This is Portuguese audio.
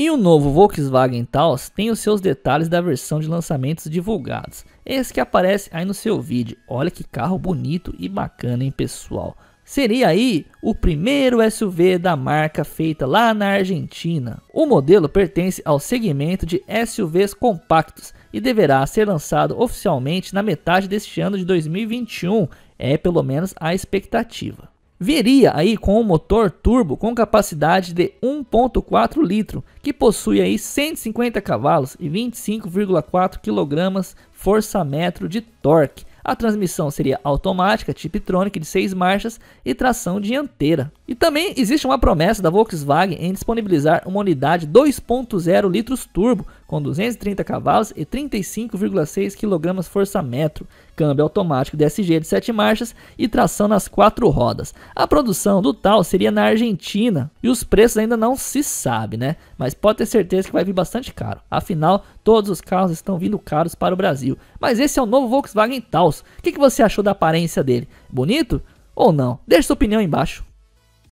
E o novo Volkswagen Taos tem os seus detalhes da versão de lançamentos divulgados. Esse que aparece aí no seu vídeo. Olha que carro bonito e bacana, hein, pessoal? Seria aí o primeiro SUV da marca feita lá na Argentina. O modelo pertence ao segmento de SUVs compactos e deverá ser lançado oficialmente na metade deste ano de 2021, é pelo menos a expectativa viria aí com um motor turbo com capacidade de 1.4 litro, que possui aí 150 cavalos e 25,4 kg força-metro de torque. A transmissão seria automática, Tiptronic de 6 marchas e tração dianteira. E também existe uma promessa da Volkswagen em disponibilizar uma unidade 2.0 litros turbo com 230 cavalos e 35,6 kg força-metro, câmbio automático DSG de 7 marchas e tração nas quatro rodas. A produção do tal seria na Argentina e os preços ainda não se sabe, né? Mas pode ter certeza que vai vir bastante caro. Afinal, todos os carros estão vindo caros para o Brasil. Mas esse é o novo Volkswagen Taos. O que, que você achou da aparência dele? Bonito ou não? Deixe sua opinião embaixo.